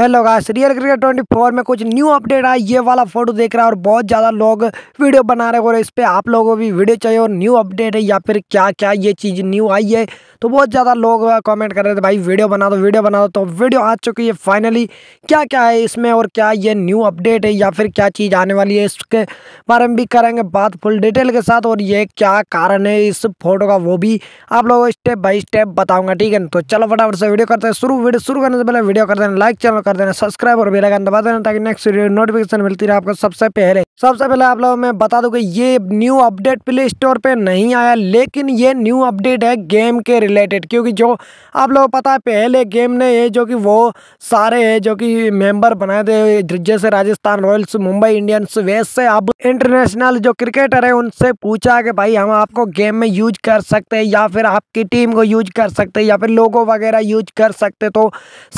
hello guys real cricket twenty four में कुछ new update आया ये वाला फोटो देख रहा है और बहुत ज़्यादा लोग वीडियो बना रहे हो और इस पर आप लोगों को भी वीडियो चाहिए और न्यू अपडेट है या फिर क्या क्या ये चीज़ न्यू आई है तो बहुत ज़्यादा लोग कमेंट कर रहे थे भाई वीडियो बना दो वीडियो बना दो तो वीडियो आ चुकी है फाइनली क्या क्या है इसमें और क्या ये न्यू अपडेट है या फिर क्या चीज़ आने वाली है इसके बारे में भी करेंगे बात फुल डिटेल के साथ और ये क्या कारण है इस फोटो का वो भी आप लोगों को स्टेप बाई स्टेप बताऊँगा ठीक है तो चलो फटाफट से वीडियो करते हैं शुरू वीडियो शुरू करने से पहले वीडियो करते हैं लाइक चैनल कर देना सब्सक्राइब और बेलाइकन दबा देना ताकि नेक्स्ट वीडियो नोटिफिकेशन मिलती रहे आपको सबसे पहले सबसे पहले आप लोगों में बता दूँ कि ये न्यू अपडेट प्ले स्टोर पर नहीं आया लेकिन ये न्यू अपडेट है गेम के रिलेटेड क्योंकि जो आप लोगों को पता है पहले गेम ने ये जो कि वो सारे है जो कि मेंबर बनाए थे जैसे राजस्थान रॉयल्स मुंबई इंडियंस वैसे अब इंटरनेशनल जो क्रिकेटर है उनसे पूछा कि भाई हम आपको गेम में यूज कर सकते हैं या फिर आपकी टीम को यूज कर सकते हैं या फिर लोगों वगैरह यूज कर सकते तो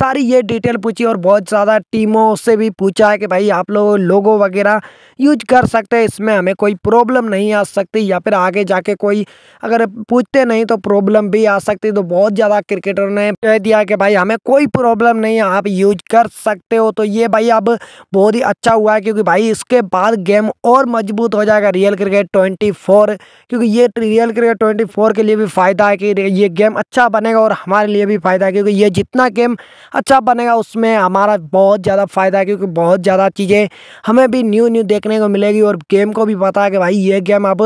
सारी ये डिटेल पूछी और बहुत ज़्यादा टीमों से भी पूछा है कि भाई आप लोग लोगो वगैरह यूज कर सकते हैं इसमें हमें कोई प्रॉब्लम नहीं आ सकती या फिर आगे जाके कोई अगर पूछते नहीं तो प्रॉब्लम भी आ सकती तो बहुत ज़्यादा क्रिकेटर ने कह दिया कि भाई हमें कोई प्रॉब्लम नहीं है आप यूज कर सकते हो तो ये भाई अब बहुत ही अच्छा हुआ है क्योंकि भाई इसके बाद गेम और मजबूत हो जाएगा रियल क्रिकेट ट्वेंटी फोर क्योंकि ये रियल क्रिकेट ट्वेंटी फोर के लिए भी फ़ायदा है कि ये गेम अच्छा बनेगा और हमारे लिए भी फ़ायदा है क्योंकि ये जितना गेम अच्छा बनेगा उसमें हमारा बहुत ज़्यादा फ़ायदा है क्योंकि बहुत ज़्यादा चीज़ें हमें भी न्यू न्यू देखने को मिलेगी और गेम को भी पता है कि भाई ये गेम अब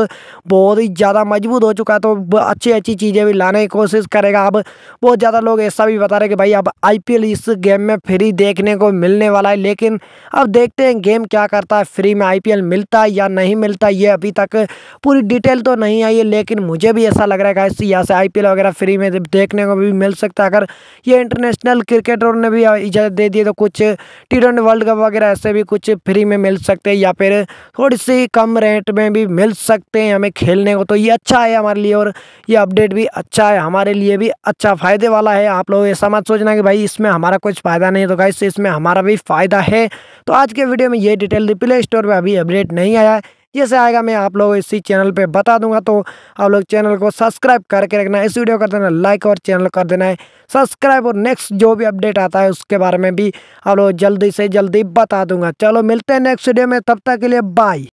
बहुत ही ज़्यादा मजबूत हो चुका है तो अच्छी अच्छी चीज़ें भी लाने की कोशिश करेगा अब बहुत ज़्यादा लोग ऐसा भी बता रहे कि भाई अब आई इस गेम में फ्री देखने को मिलने वाला है लेकिन अब देखते हैं गेम क्या करता है फ्री में आई मिलता है या नहीं मिलता ये अभी तक पूरी डिटेल तो नहीं आई है लेकिन मुझे भी ऐसा लग रहा है कि यहाँ से आई वगैरह फ्री में देखने को भी मिल सकता है अगर ये इंटरनेशनल क्रिकेटरों ने भी इजाज़त दे दी खरीदिए तो कुछ टी ट्वेंटी वर्ल्ड कप वगैरह ऐसे भी कुछ फ्री में मिल सकते हैं या फिर थोड़ी सी कम रेट में भी मिल सकते हैं हमें खेलने को तो ये अच्छा है हमारे लिए और ये अपडेट भी अच्छा है हमारे लिए भी अच्छा फ़ायदे वाला है आप लोग ऐसा मत सोचना कि भाई इसमें हमारा कुछ फ़ायदा नहीं तो गाइस इसमें हमारा भी फ़ायदा है तो आज के वीडियो में ये डिटेल प्ले स्टोर पर अभी अपडेट नहीं आया है जैसे आएगा मैं आप लोग इसी चैनल पर बता दूंगा तो आप लोग चैनल को सब्सक्राइब करके रखना इस वीडियो कर देना लाइक और चैनल कर देना है सब्सक्राइब और नेक्स्ट जो भी अपडेट आता है उसके बारे में भी आप लोग जल्दी से जल्दी बता दूंगा चलो मिलते हैं नेक्स्ट वीडियो में तब तक के लिए बाय